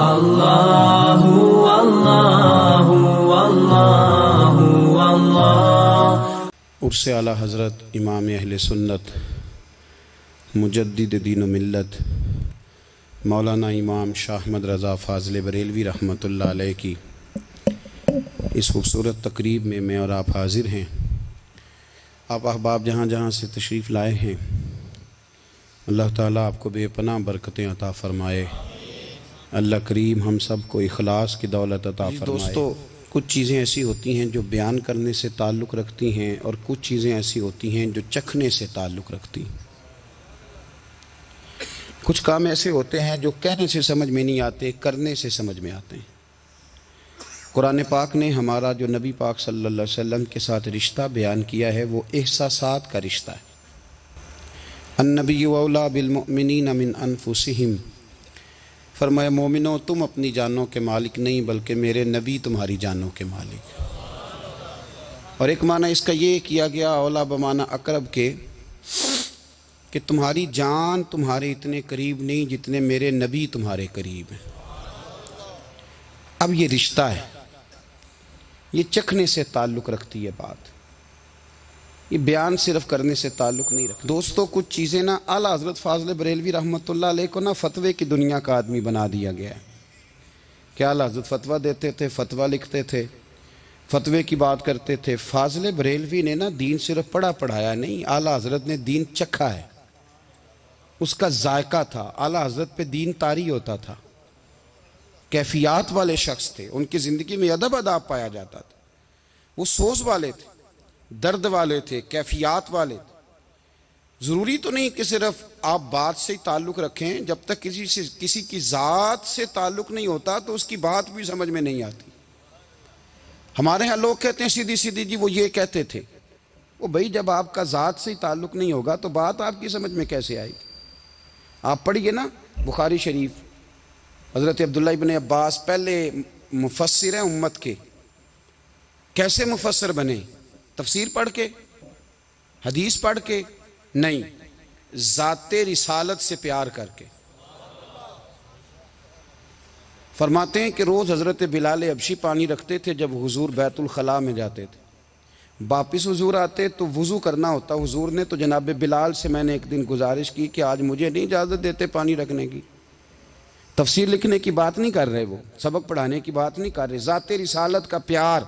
الله उर्स आला हज़रत इमाम अहल सुन्नत मुजद्दिद दीन मिलत मौलाना इमाम शाहमद रज़ा फाजल बरेलवी रहमतुल्लाह अलैह की इस खूबसूरत तकरीब में मैं और आप हाजिर हैं आप अहबाब जहाँ जहाँ से तशरीफ़ लाए हैं अल्लाह ताला आपको बेपना बरकतें अता फ़रमाए अल्लाह करीम हम सब को इखलास की दौलत अता फरमाए दोस्तों कुछ चीज़ें ऐसी होती हैं जो बयान करने से ताल्लुक़ रखती हैं और कुछ चीज़ें ऐसी होती हैं जो चखने से ताल्लुक़ रखती हैं कुछ काम ऐसे होते हैं जो कहने से समझ में नहीं आते करने से समझ में आते हैं कुरान पाक ने हमारा जो नबी पाक सल्लल्लाहु अलैहि वसल्लम के साथ रिश्ता बयान किया है वो एहसास का रिश्ता है अनबी वला बिलमिन अमिन अनफुसम फरमाया मोमिनो तुम अपनी जानों के मालिक नहीं बल्कि मेरे नबी तुम्हारी जानों के मालिक और एक माना इसका ये किया गया औला बमाना अकरब के कि तुम्हारी जान तुम्हारे इतने करीब नहीं जितने मेरे नबी तुम्हारे करीब हैं अब ये रिश्ता है ये चखने से ताल्लुक़ रखती है बात ये बयान सिर्फ करने से ताल्लुक़ दोस्तों कुछ चीज़ें ना आला हज़रत फाजल बरेलवी रहमत को ना फतवे की दुनिया का आदमी बना दिया गया है क्या आला हज़रत फतवा देते थे फतवा लिखते थे फतवे की बात करते थे फाजल बरेलवी ने ना दीन सिर्फ पढ़ा पढ़ाया नहीं आला हज़रत ने दीन चखा है उसका जायका था आला हज़रत पे दीन तारी होता था कैफियात वाले शख्स थे उनकी ज़िंदगी में अदब अदाब पाया जाता था वो सोच वाले थे दर्द वाले थे कैफियात वाले थे ज़रूरी तो नहीं कि सिर्फ आप बात से ही ताल्लुक़ रखें जब तक किसी से किसी की ज़ात से ताल्लुक़ नहीं होता तो उसकी बात भी समझ में नहीं आती हमारे यहाँ लोग कहते हैं सीधी सीधी जी वो ये कहते थे वो भाई जब आपका ज़ात से ही ताल्लुक़ नहीं होगा तो बात आपकी समझ में कैसे आएगी आप पढ़िए ना बुखारी शरीफ हज़रत अब्दुल्ला इबन अब्बास पहले मुफसर हैं उम्मत के कैसे मुफसर बने तफसीर पढ़ के हदीस पढ़ के नहीं जाते रिसालत से प्यार करके फरमाते हैं कि रोज़ हज़रत बिलाल अबशी पानी रखते थे जब हुजूर बैतुलखला में जाते थे वापस हुजूर आते तो वज़ू करना होता हुजूर ने तो जनाब बिलाल से मैंने एक दिन गुजारिश की कि आज मुझे नहीं इजाज़त देते पानी रखने की तफसीर लिखने की बात नहीं कर रहे वो सबक पढ़ाने की बात नहीं कर रहे ज़ात रिसालत का प्यार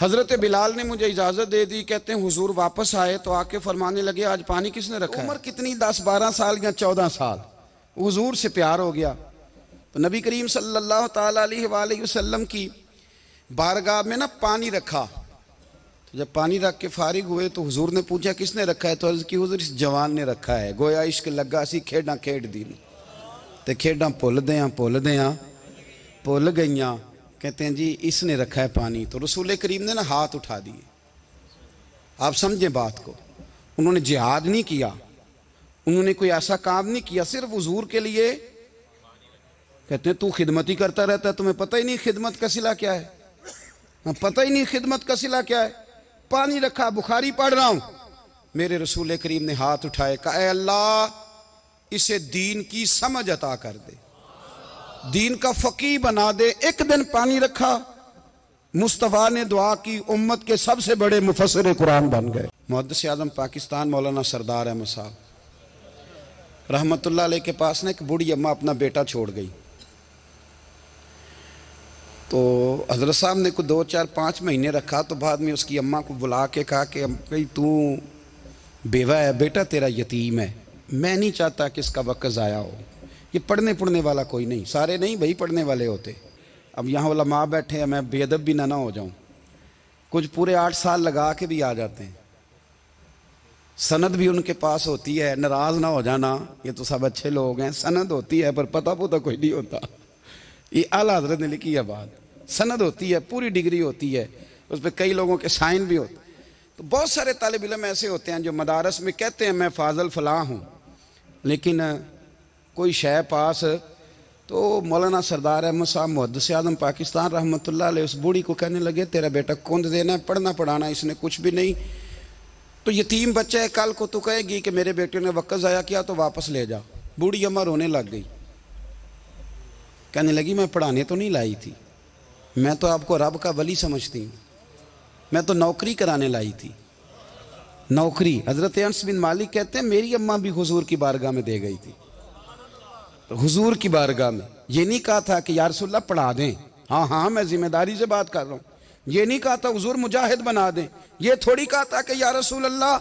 हजरत बिलाल ने मुझे इजाजत दे दी कहते हैं हुजूर वापस आए तो आके फरमाने लगे आज पानी किसने रखा उम्र कितनी दस बारह साल या चौदह साल हुजूर से प्यार हो गया तो नबी करीम सल्लल्लाहु अलैहि वसल्लम की बारगाह में ना पानी रखा तो जब पानी रख के फारिग हुए तो हुजूर ने पूछा किसने रखा है तो अर्ज की हुजूर इस जवान ने रखा है गोया इश्क लगा सी खेडा खेड दी तो खेडा भुल दे भुल दे भुल गई कहते हैं जी इसने रखा है पानी तो रसूल करीम ने ना हाथ उठा दिए आप समझें बात को उन्होंने जिहाद नहीं किया उन्होंने कोई ऐसा काम नहीं किया सिर्फ हजूर के लिए कहते हैं तू खिदमत ही करता रहता है तुम्हें पता ही नहीं खिदमत का सिला क्या है हाँ, पता ही नहीं खिदमत का सिला क्या है पानी रखा बुखारी पढ़ रहा हूं मेरे रसूल करीम ने हाथ उठाए कहा अल्लाह इसे दीन की समझ अता कर दे दीन का फकी बना दे एक दिन पानी रखा मुस्तफ़ा ने दुआ की उम्मत के सबसे बड़े मुफसर कुरान बन गए मुहदस आजम पाकिस्तान मौलाना सरदार अहमद साहब रहमतुल्ला के पास ना एक बूढ़ी अम्मा अपना बेटा छोड़ गई तो हजरत साहब ने को दो चार पाँच महीने रखा तो बाद में उसकी अम्मा को बुला के कहा कि भाई तू बेवा है बेटा तेरा यतीम है मैं नहीं चाहता कि इसका वक्त ज़ाया हो ये पढ़ने पढ़ने वाला कोई नहीं सारे नहीं भाई पढ़ने वाले होते अब यहाँ वाला माँ बैठे हैं मैं बेदब भी ना ना हो जाऊँ कुछ पूरे आठ साल लगा के भी आ जाते हैं सनद भी उनके पास होती है नाराज़ ना हो जाना ये तो सब अच्छे लोग हैं सनद होती है पर पता पुता कोई नहीं होता ये आला हजरत ने लिखी है बात सनद होती है पूरी डिग्री होती है उस पर कई लोगों के साइन भी होते तो बहुत सारे तालब इलम ऐसे होते हैं जो मदारस में कहते हैं मैं फाजल फलाँ हूँ लेकिन कोई शह पास तो मौलाना सरदार अहमद साहब मुहद से आजम पाकिस्तान रहमत उस बूढ़ी को कहने लगे तेरा बेटा कुंद देना है पढ़ना पढ़ाना इसने कुछ भी नहीं तो यतीम बच्चा है कल को तो कहेगी कि मेरे बेटे ने वक्त ज़ाया किया तो वापस ले जा बूढ़ी अम्मा रोने लग गई कहने लगी मैं पढ़ाने तो नहीं लाई थी मैं तो आपको रब का वली समझती हूँ मैं तो नौकरी कराने लाई थी नौकरी हज़रत अंस बिन मालिक कहते हैं मेरी अम्मा भी हजूर की बारगाह में दे गई थी हुजूर की बारगाह में ये नहीं कहा था कि यारसोल्ला पढ़ा दें हाँ हाँ मैं जिम्मेदारी से बात कर रहा हूँ ये नहीं कहा था हुजूर मुजाहिद बना दें ये थोड़ी कहा था कि यारसूल अल्लाह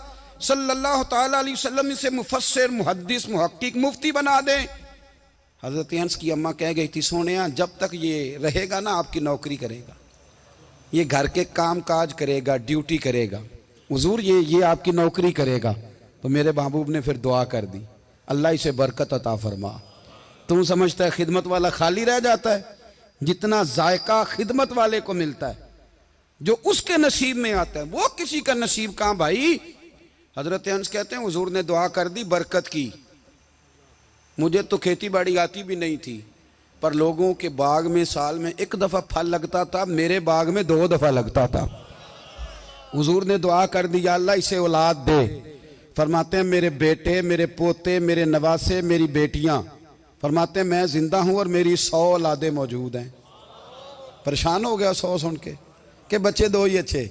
सल्लल्लाहु अलैहि वसल्लम से मुफसर मुहदस मुहक्क मुफ्ती बना दें हज़रत अंस की अम्मा कह गई थी सोने जब तक ये रहेगा ना आपकी नौकरी करेगा ये घर के काम काज करेगा ड्यूटी करेगा हजूर ये ये आपकी नौकरी करेगा तो मेरे महबूब ने फिर दुआ कर दी अल्लाह इसे बरकत अता फरमा तू समझता है खिदमत वाला खाली रह जाता है जितना जायका खिदमत वाले को मिलता है जो उसके नसीब में आता है वो किसी का नसीब कहां भाई हजरत अंश कहते हैं हजूर ने दुआ कर दी बरकत की मुझे तो खेती बाड़ी आती भी नहीं थी पर लोगों के बाग में साल में एक दफ़ा फल लगता था मेरे बाग में दो दफ़ा लगता था हजूर ने दुआ कर दी अल्लाह इसे औलाद दे फरमाते हैं मेरे बेटे मेरे पोते मेरे नवासे मेरी बेटियां फरमाते मैं जिंदा हूं और मेरी सौ औलादे मौजूद हैं परेशान हो गया सौ सुन के के बच्चे दो ही अच्छे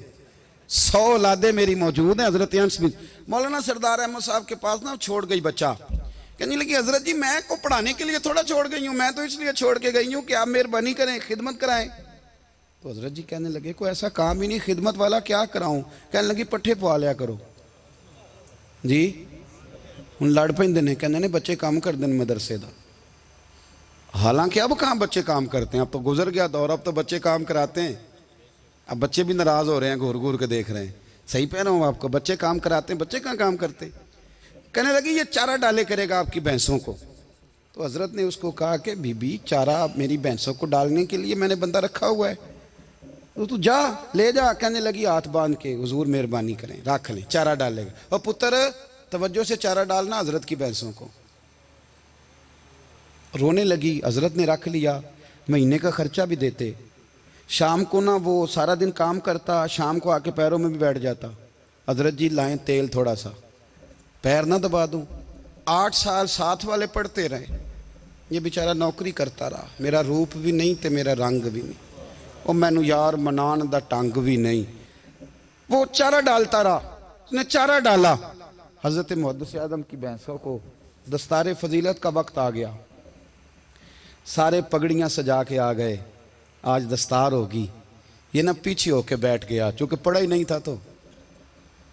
सौ औलादे मेरी मौजूद हैं हजरत मौलाना सरदार अहमद साहब के पास ना छोड़ गई बच्चा कहने लगी हजरत जी मैं को पढ़ाने के लिए थोड़ा छोड़ गई हूँ मैं तो इसलिए छोड़ के गई हूँ कि आप मेहरबानी करें खिदमत कराएं तो हजरत जी कहने लगे कोई ऐसा काम ही नहीं खिदमत वाला क्या कराऊं कहने लगी पट्ठे पवा लिया करो जी हूँ लड़ पे कहने ने बच्चे काम कर दिन मदरसे का हालांकि अब कहाँ बच्चे काम करते हैं अब तो गुजर गया दौर अब तो बच्चे काम कराते हैं अब बच्चे भी नाराज़ हो रहे हैं घूर घूर के देख रहे हैं सही कह रहा हूँ आपको बच्चे काम कराते हैं बच्चे कहाँ काम करते कहने लगे ये चारा डाले करेगा आपकी भैंसों को तो हज़रत ने उसको कहा कि बीबी चारा मेरी भैंसों को डालने के लिए मैंने बंदा रखा हुआ है तो तू जा ले जा कहने लगी हाथ बांध के हजूर मेहरबानी करें रख लें चारा डालेगा और पुत्र तवज्जो से चारा डालना हजरत की भैंसों को रोने लगी हजरत ने रख लिया महीने का खर्चा भी देते शाम को ना वो सारा दिन काम करता शाम को आके पैरों में भी बैठ जाता हजरत जी लाएं तेल थोड़ा सा पैर ना दबा दूं आठ साल साथ वाले पढ़ते रहे ये बेचारा नौकरी करता रहा मेरा रूप भी नहीं तो मेरा रंग भी नहीं और मैनू यार मनान का टंग भी नहीं वो चारा डालता रहा उसने चारा डाला हज़रत मुहदस आदम की भैंसों को दस्तार फजीलत का वक्त आ गया सारे पगड़ियाँ सजा के आ गए आज दस्तार होगी ये ना पीछे होके बैठ गया चूंकि पढ़ा ही नहीं था तो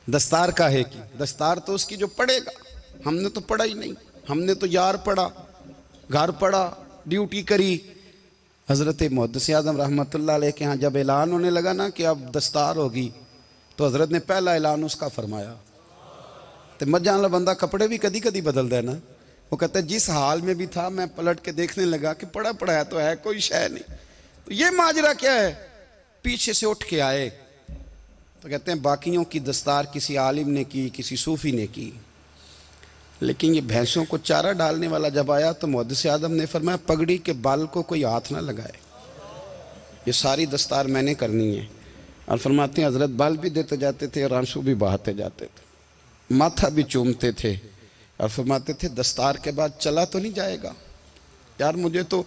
दस्तार का है कि दस्तार तो उसकी जो पढ़ेगा हमने तो पढ़ा ही नहीं हमने तो यार पढ़ा घर पढ़ा ड्यूटी करी हज़रत मुहदस आज़म रहमत के यहाँ जब ऐलान होने लगा ना कि अब दस्तार होगी तो हज़रत ने पहला ऐलान उसका फरमाया तो मजा बंदा कपड़े भी कदी कदी बदल देना वो कहता जिस हाल में भी था मैं पलट के देखने लगा कि पड़ा है तो है कोई शह नहीं तो ये माजरा क्या है पीछे से उठ के आए तो कहते हैं बाकियों की दस्तार किसी आलिम ने की किसी सूफी ने की लेकिन ये भैंसों को चारा डालने वाला जब आया तो मुहदस आदम ने फरमाया पगड़ी के बाल को कोई हाथ ना लगाए ये सारी दस्तार मैंने करनी है और फरमाते हैं हजरत बाल भी देते जाते थे और आंसू भी बहाते जाते थे माथा भी चूमते थे और फरमाते थे दस्तार के बाद चला तो नहीं जाएगा यार मुझे तो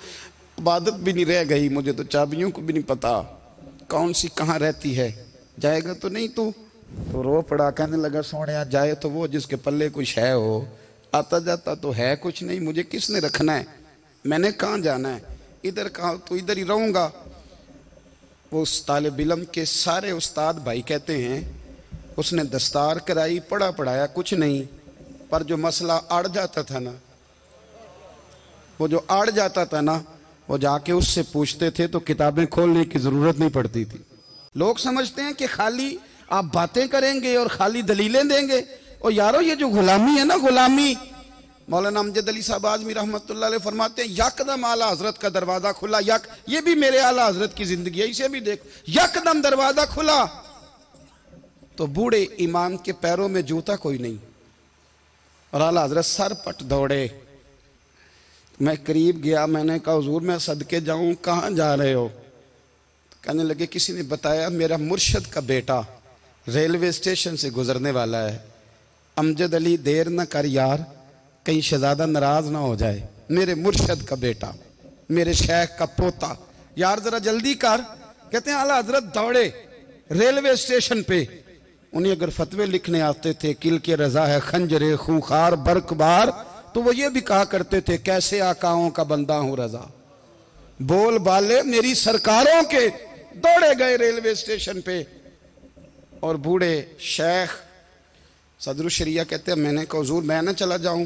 इबादत भी नहीं रह गई मुझे तो चाबियों को भी नहीं पता कौन सी कहाँ रहती है जाएगा तो नहीं तू तो रो पड़ा कहने लगा सोने जाए तो वो जिसके पल्ले कुछ है हो आता जाता तो है कुछ नहीं मुझे किसने रखना है मैंने कहाँ जाना है इधर कहाँ तो इधर ही रहूँगा वो उस तालब इलम के सारे उस्ताद भाई कहते हैं उसने दस्तार कराई पढ़ा पढ़ाया कुछ नहीं पर जो मसला अड़ जाता था ना वो जो अड़ जाता था ना वो जाके उससे पूछते थे तो किताबें खोलने की जरूरत नहीं पड़ती थी लोग समझते हैं कि खाली आप बातें करेंगे और खाली दलीलें देंगे और यारो ये जो गुलामी है ना गुलामी मौलाना अमजद अली साहब आजमी रहमत फरमाते हैं यकदम आला हजरत का दरवाजा खुला यक ये भी मेरे आला हजरत की जिंदगी है इसे भी देखो यकदम दरवाजा खुला तो बूढ़े ईमान के पैरों में जूता कोई नहीं और आला हजरत सर पट दौड़े मैं करीब गया मैंने कहा हजूर मैं सदके जाऊं कहाँ जा रहे हो कहने लगे किसी ने बताया मेरा मुर्शद का बेटा रेलवे स्टेशन से गुजरने वाला है अमजद अली देर ना कर यार कहीं शहजादा नाराज ना हो जाए मेरे मुर्शद का बेटा मेरे शेख का पोता यार जरा जल्दी कर कहते हैं आला हजरत दौड़े रेलवे स्टेशन पे उन्हें अगर फतवे लिखने आते थे किल के रजा है खंजरे खूखार बार तो वो ये भी कहा करते थे कैसे आकाओं का बंदा हूं रजा बोल बाले मेरी सरकारों के दौड़े गए रेलवे स्टेशन पे और बूढ़े शेख सदर शरिया कहते मैंने कौजूर मैं ना चला जाऊं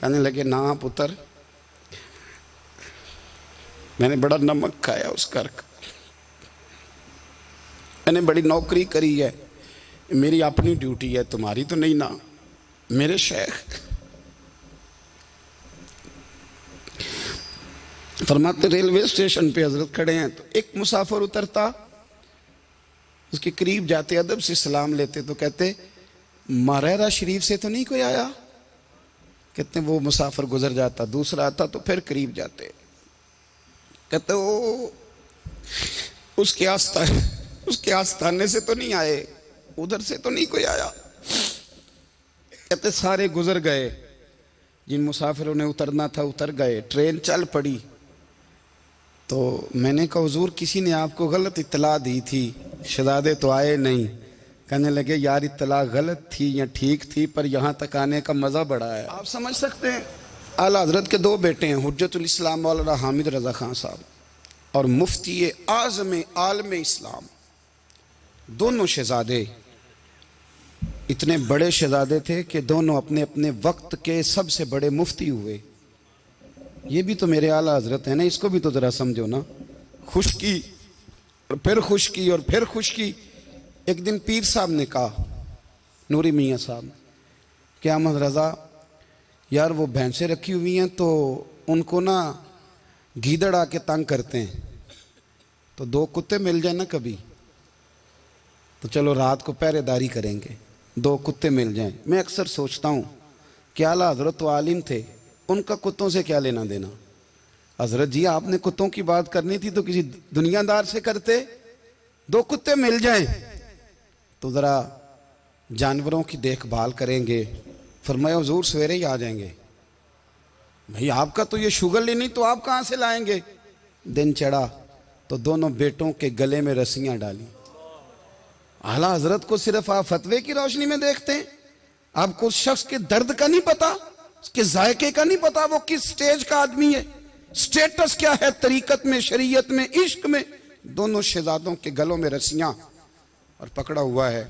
कहने लगे ना पुत्र मैंने बड़ा नमक खाया उस घर का मैंने बड़ी नौकरी करी है मेरी अपनी ड्यूटी है तुम्हारी तो नहीं ना मेरे शेख फरमाते रेलवे स्टेशन पे हजरत खड़े हैं तो एक मुसाफिर उतरता उसके करीब जाते अदब से सलाम लेते तो कहते मारेरा शरीफ से तो नहीं कोई आया कहते वो मुसाफिर गुजर जाता दूसरा आता तो फिर करीब जाते कहते वो उसके आस्था है उसके आस्थाने से तो नहीं आए उधर से तो नहीं कोई आया कहते सारे गुजर गए जिन मुसाफिरों ने उतरना था उतर गए ट्रेन चल पड़ी तो मैंने कहा हजूर किसी ने आपको गलत इतला दी थी शहजादे तो आए नहीं कहने लगे यार इतला गलत थी या ठीक थी पर यहाँ तक आने का मज़ा बड़ा है आप समझ सकते हैं आला हजरत के दो बेटे हैं हजरतुल इस्लाम वाला हामिद रज़ा खान साहब और मुफ्ती आज़म आलम इस्लाम दोनों शहजादे इतने बड़े शहजादे थे कि दोनों अपने अपने वक्त के सबसे बड़े मुफ्ती हुए ये भी तो मेरे आला हजरत है ना इसको भी तो ज़रा समझो ना खुशकी और फिर खुशकी और फिर खुशकी एक दिन पीर साहब ने कहा नूरी मियाँ साहब क्या अहमद रज़ा यार वो भैंसें रखी हुई हैं तो उनको ना गीदड़ आके तंग करते हैं तो दो कुत्ते मिल जाए ना कभी तो चलो रात को पहरेदारी करेंगे दो कुत्ते मिल जाएं मैं अक्सर सोचता हूँ क्या आला हजरत तो आलिम थे उनका कुत्तों से क्या लेना देना हजरत जी आपने कुत्तों की बात करनी थी तो किसी दुनियादार से करते दो कुत्ते मिल जाएं तो ज़रा जानवरों की देखभाल करेंगे फरमाया हजूर सवेरे ही आ जाएंगे भाई आपका तो ये शुगर ले नहीं तो आप कहाँ से लाएंगे दिन चढ़ा तो दोनों बेटों के गले में रस्सियाँ डाली आला हजरत को सिर्फ आप फतवे की रोशनी में देखते हैं आपको उस शख्स के दर्द का नहीं पता उसके जायके का नहीं पता वो किस स्टेज का आदमी है स्टेटस क्या है तरीकत में शरीयत में इश्क में दोनों शहजादों के गलों में रस्सियां और पकड़ा हुआ है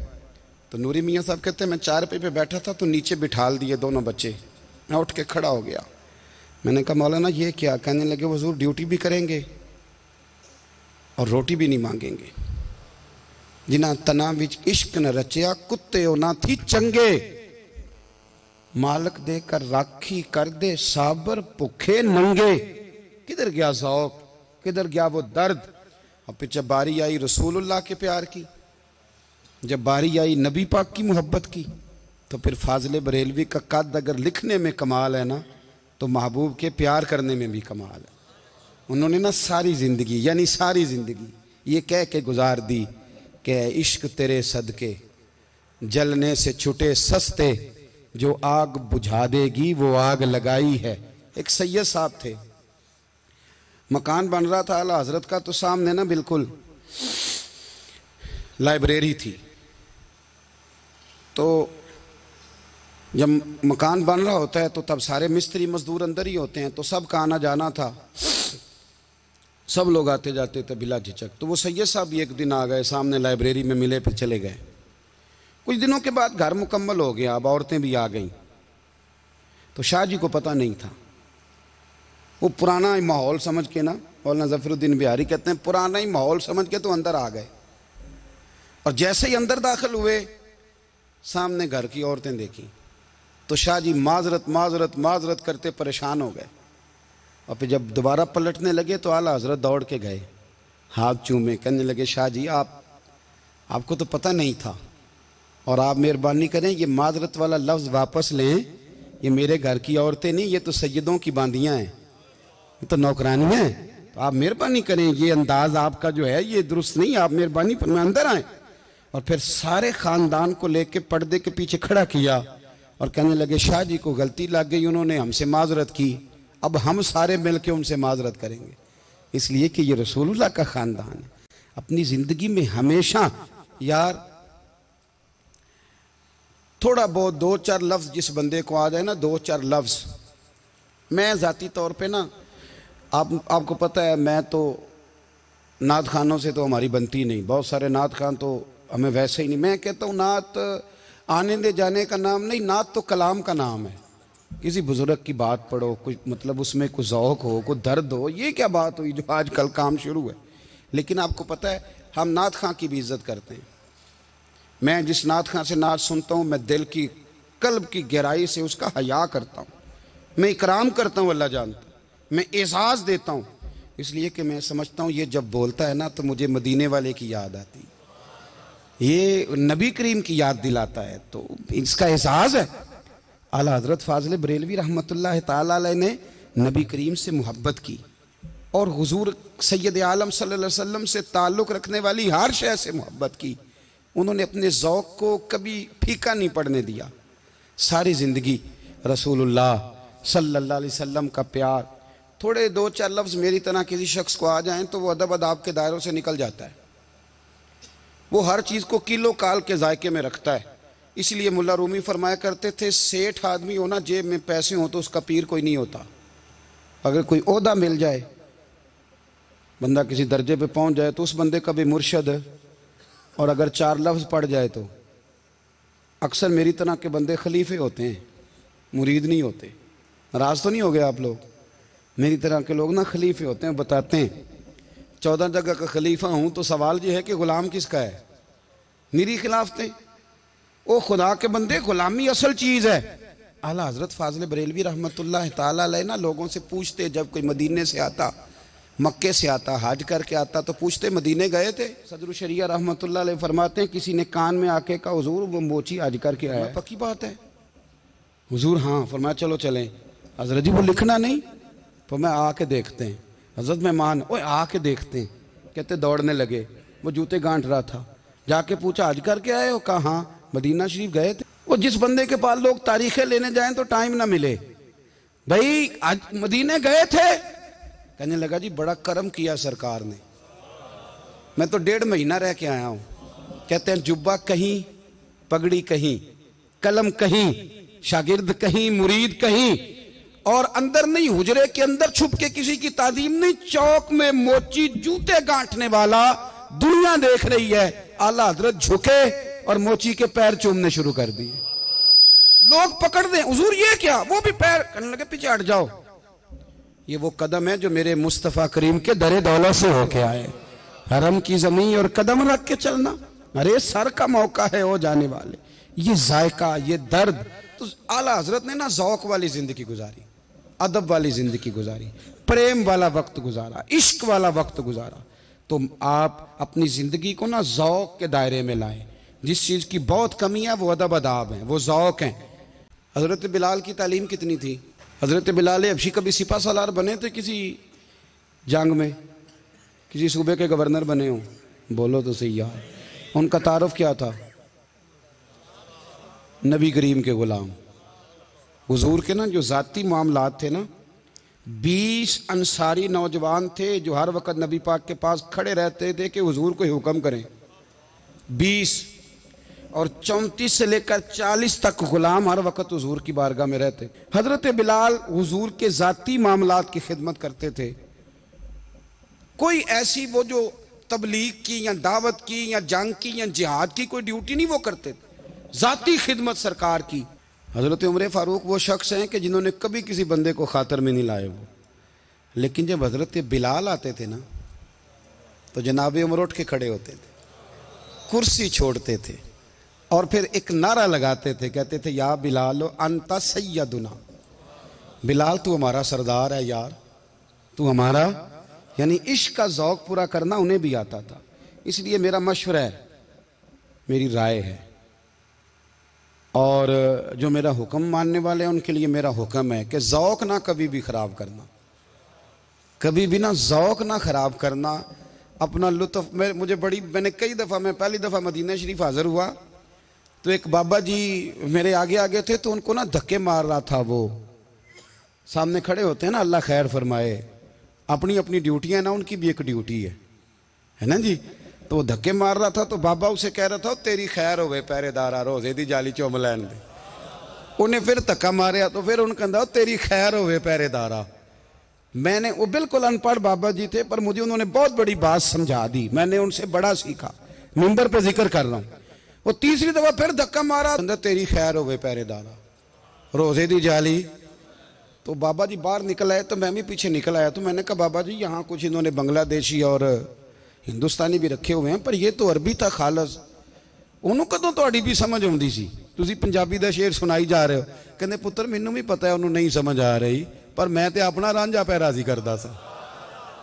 तो नूरी मियाँ साहब कहते हैं मैं चार पे पे बैठा था तो नीचे बिठाल दिए दोनों बच्चे मैं उठ के खड़ा हो गया मैंने कहा मौलाना ये क्या कहने लगे वजूर ड्यूटी भी करेंगे और रोटी भी नहीं मांगेंगे ਜਿਨ੍ਹਾਂ तना इश्क न रचिया कुत्ते ਕੁੱਤੇ ਉਹਨਾਂ ਥੀ ਚੰਗੇ ਮਾਲਕ ਦੇ राखी कर दे साबर भुखे नंगे किधर गया जौक किधर गया वो दर्द और पीछे बारी आई रसूलुल्लाह के प्यार की जब बारी आई नबी पाक की मोहब्बत की तो फिर फाजल बरेलवी का कद अगर लिखने में कमाल है ना तो महबूब के प्यार करने में भी कमाल है उन्होंने ना सारी ज़िंदगी यानी सारी ज़िंदगी ये कह के गुजार दी कि इश्क तेरे सदके जलने से छुटे सस्ते जो आग बुझा देगी वो आग लगाई है एक सैयद साहब थे मकान बन रहा था अला हजरत का तो सामने ना बिल्कुल लाइब्रेरी थी तो जब मकान बन रहा होता है तो तब सारे मिस्त्री मजदूर अंदर ही होते हैं तो सब का आना जाना था सब लोग आते जाते थे बिला झिझक तो वो सैयद साहब भी एक दिन आ गए सामने लाइब्रेरी में मिले फिर चले गए कुछ दिनों के बाद घर मुकम्मल हो गया अब औरतें भी आ गईं तो शाहजी को पता नहीं था वो पुराना ही माहौल समझ के ना मौलाना जफरुद्दीन बिहारी कहते हैं पुराना ही माहौल समझ के तो अंदर आ गए और जैसे ही अंदर दाखिल हुए सामने घर की औरतें देखी तो शाह जी माजरत माजरत माजरत करते परेशान हो गए और फिर जब दोबारा पलटने लगे तो आला हजरत दौड़ के गए हाथ चूमे कहने लगे शाह जी आप आपको तो पता नहीं था और आप मेहरबानी करें ये माजरत वाला लफ्ज़ वापस लें ये मेरे घर की औरतें नहीं ये तो सैदों की बांदियाँ हैं ये तो नौकरानी हैं तो आप मेहरबानी करें ये अंदाज आपका जो है ये दुरुस्त नहीं आप मेहरबानी पर मैं अंदर आए और फिर सारे खानदान को लेके पर्दे के पीछे खड़ा किया और कहने लगे शाह जी को गलती लग गई उन्होंने हमसे माजरत की अब हम सारे मिल के उनसे माजरत करेंगे इसलिए कि ये रसूलुल्लाह का ख़ानदान है अपनी ज़िंदगी में हमेशा यार थोड़ा बहुत दो चार लफ्ज़ जिस बंदे को आ जाए ना दो चार लफ्ज़ मैं ज़ाती तौर पे ना आप आपको पता है मैं तो नात खानों से तो हमारी बनती नहीं बहुत सारे नात खान तो हमें वैसे ही नहीं मैं कहता हूँ नात आने दे जाने का नाम नहीं नात तो कलाम का नाम है किसी बुज़ुर्ग की बात पढ़ो कुछ मतलब उसमें कुछ ओक हो कुछ दर्द हो ये क्या बात हुई जो आज कल काम शुरू है लेकिन आपको पता है हम नात खां की भी इज्जत करते हैं मैं जिस नात खां से नात सुनता हूँ मैं दिल की कल्ब की गहराई से उसका हया करता हूँ मैं इकराम करता हूँ अल्लाह जानता मैं एजाज़ देता हूँ इसलिए कि मैं समझता हूँ ये जब बोलता है ना तो मुझे मदीने वाले की याद आती ये नबी करीम की याद दिलाता है तो इसका एहसास है आला हजरत फाजल बरेलवी रहमत ने नबी करीम से मोहब्बत की और हजूर सैद आलम सल्लम से ताल्लुक़ रखने वाली हर शह से मोहब्बत की उन्होंने अपने ओक़ को कभी फीका नहीं पड़ने दिया सारी ज़िंदगी रसूलुल्लाह सल्लल्लाहु अलैहि वसल्लम का प्यार थोड़े दो चार लफ्ज़ मेरी तरह किसी शख्स को आ जाएं तो वो अदब अदाब के दायरों से निकल जाता है वो हर चीज़ को किलो काल के जायके में रखता है इसलिए मुल्ला रूमी फरमाया करते थे सेठ आदमी हो ना जेब में पैसे हों तो उसका पीर कोई नहीं होता अगर कोई अहदा मिल जाए बंदा किसी दर्जे पे पहुंच जाए तो उस बंदे का भी मुर्शद और अगर चार लफ्ज़ पढ़ जाए तो अक्सर मेरी तरह के बंदे खलीफे होते हैं मुरीद नहीं होते नाराज़ तो नहीं हो गए आप लोग मेरी तरह के लोग ना खलीफे होते हैं बताते हैं चौदह जगह का खलीफा हूँ तो सवाल ये है कि ग़ुलाम किसका है मेरी खिलाफ थे वो खुदा के बंदे गुलामी असल चीज़ है आला हजरत फाजल बरेलवी रहमत ना लोगों से पूछते जब कोई मदीने से आता मक्के से आता हाज करके आता तो पूछते मदीने गए थे सदर शरिया रहमत फरमाते हैं किसी ने कान में आके का हजूर वो मोची हाज करके आया पक्की बात है हजूर हाँ फरमाया चलो चले हजरत जी वो लिखना नहीं तो मैं आके देखते हैं हजरत मेहमान ओ आके देखते हैं कहते दौड़ने लगे वो जूते गांठ रहा था जाके पूछा आज करके आए हो कहा हाँ मदीना शरीफ गए थे वो जिस बंदे के पास लोग तारीखें लेने जाए तो टाइम ना मिले भाई आज मदीने गए थे कहने लगा जी बड़ा कर्म किया सरकार ने मैं तो डेढ़ महीना रह के आया हूं कहते हैं जुब्बा कहीं पगड़ी कहीं कलम कहीं शागिर्द कहीं मुरीद कहीं और अंदर नहीं हुजरे के अंदर छुप के किसी की तादीम नहीं चौक में मोची जूते गांठने वाला दुनिया देख रही है आला हजरत झुके और मोची के पैर चूमने शुरू कर दिए लोग पकड़ दें हजूर ये क्या वो भी पैर करने लगे पीछे हट जाओ ये वो कदम है जो मेरे मुस्तफ़ा करीम के दरे दौलत से होके आए हरम की जमीन और कदम रख के चलना अरे सर का मौका है वो जाने वाले ये जायका ये दर्द तो आला हजरत ने ना जौक वाली जिंदगी गुजारी अदब वाली जिंदगी गुजारी प्रेम वाला वक्त गुजारा इश्क वाला वक्त गुजारा तो आप अपनी जिंदगी को ना जौक के दायरे में लाएं जिस चीज़ की बहुत कमी है वो अदब अदाब हैं वो ओक़ हैं हज़रत बिलाल की तालीम कितनी थी हज़रत बिलाल अबशी कभी सिपा सलार बने थे किसी जंग में किसी सूबे के गवर्नर बने हों बोलो तो सही यार उनका तारफ़ क्या था नबी करीम के ग़ुलाम हजूर के ना जो ज़ाती मामला थे ना बीस अंसारी नौजवान थे जो हर वक्त नबी पाक के पास खड़े रहते थे कि हजूर को हुक्म करें बीस और चौंतीस से लेकर चालीस तक गुलाम हर वक्त हजूर की बारगाह में रहते हजरत बिलाल हजूर के जाति मामला की खिदमत करते थे कोई ऐसी वो जो तबलीग की या दावत की या जंग की या जिहाद की कोई ड्यूटी नहीं वो करते ज़ाती खिदमत सरकार की हज़रत उम्र फ़ारूक वो शख्स हैं कि जिन्होंने कभी किसी बंदे को खातर में नहीं लाए वो लेकिन जब हज़रत बिलाल आते थे ना तो जनाब उम्र उठ के खड़े होते थे कुर्सी छोड़ते थे और फिर एक नारा लगाते थे कहते थे या बिलाल अंता सैदुना बिलाल तू हमारा सरदार है यार तू हमारा यानी इश्क का जौक पूरा करना उन्हें भी आता था इसलिए मेरा मशवरा है मेरी राय है और जो मेरा हुक्म मानने वाले हैं उनके लिए मेरा हुक्म है कि जौक ना कभी भी ख़राब करना कभी भी ना जौक ना ख़राब करना अपना लुत्फ मुझे बड़ी मैंने कई दफ़ा मैं पहली दफ़ा मदीना शरीफ हाज़िर हुआ तो एक बाबा जी मेरे आगे आगे थे तो उनको ना धक्के मार रहा था वो सामने खड़े होते हैं ना अल्लाह खैर फरमाए अपनी अपनी ड्यूटी है ना उनकी भी एक ड्यूटी है है ना जी तो वो धक्के मार रहा था तो बाबा उसे कह रहा था तेरी खैर हो गए आ रोजे दी जाली चुम लैन दे उन्हें फिर धक्का मारिया तो फिर उन्हें कहता तेरी खैर हो गए पहरेदारा मैंने वो बिल्कुल अनपढ़ बाबा जी थे पर मुझे उन्होंने बहुत बड़ी बात समझा दी मैंने उनसे बड़ा सीखा मंबर पर जिक्र कर रहा हूँ ਉਹ ਤੀਸਰੀ ਦਫਾ ਫਿਰ ਧੱਕਾ ਮਾਰਾ मारा ਤੇਰੀ ਖੈਰ ਹੋਵੇ होवे ਰੋਜ਼ੇ ਦੀ ਜਾਲੀ जाली ਬਾਬਾ ਜੀ ਬਾਹਰ ਨਿਕਲ ਆਏ ਤਾਂ ਮੈਂ ਵੀ ਪਿੱਛੇ ਨਿਕਲ ਆਇਆ ਤੋ ਮੈਨੇ मैंने ਬਾਬਾ ਜੀ ਯਹਾਂ ਕੁਝ ਇਹਨਾਂ ਨੇ ਬੰਗਲਾਦੇਸ਼ੀ ਔਰ ਹਿੰਦੁਸਤਾਨੀ ਵੀ ਰੱਖੇ ਹੋਏ ਆ ਪਰ ਇਹ ਤਾਂ ਅਰਬੀ ਤਾਂ ਖਾਲਸ ਉਹਨੂੰ ਕਦੋਂ ਤੁਹਾਡੀ ਵੀ ਸਮਝ ਆਉਂਦੀ ਸੀ ਤੁਸੀਂ ਪੰਜਾਬੀ ਦਾ ਸ਼ੇਰ ਸੁਣਾਈ ਜਾ ਰਹੇ ਹੋ ਕਹਿੰਦੇ ਪੁੱਤਰ ਮੈਨੂੰ ਵੀ ਪਤਾ ਹੈ ਉਹਨੂੰ ਨਹੀਂ ਸਮਝ ਆ ਰਹੀ ਪਰ ਮੈਂ ਤੇ ਆਪਣਾ ਰਾਂਝਾ ਪੈ ਰਾਜ਼ੀ ਕਰਦਾ ਸਾਂ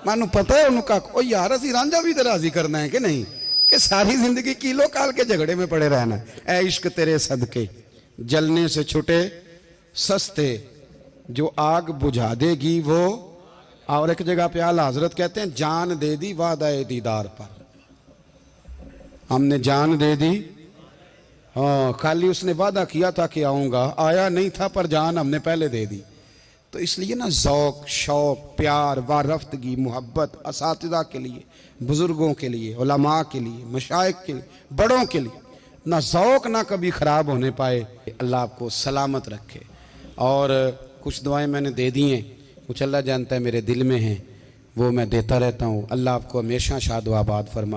ਮੈਨੂੰ ਪਤਾ ਹੈ ਉਹਨੂੰ ਕਾ ਉਹ ਯਾਰ ਅਸੀਂ ਰਾਂਝਾ ਵੀ ਤੇ ਰਾਜ਼ੀ ਕਰਨਾ ਹੈ ਕਿ ਨਹੀਂ कि सारी जिंदगी किलो काल के झगड़े में पड़े रहना ऐ इश्क तेरे सदके जलने से छुटे सस्ते जो आग बुझा देगी वो और एक जगह पे आला हजरत कहते हैं जान दे दी वादा दीदार पर हमने जान दे दी हाँ खाली उसने वादा किया था कि आऊंगा आया नहीं था पर जान हमने पहले दे दी तो इसलिए ना ओक़ शौक़ प्यार वारफ्तगी मोहब्बत इस के लिए बुज़ुर्गों के लिए उलमा के लिए मशाइ के लिए बड़ों के लिए ना ओक़ ना कभी ख़राब होने पाए अल्लाह आपको सलामत रखे और कुछ दुआएं मैंने दे दी हैं कुछ अल्लाह जानता है मेरे दिल में हैं वो मैं देता रहता हूँ अल्लाह आपको हमेशा शादो आबाद फरमा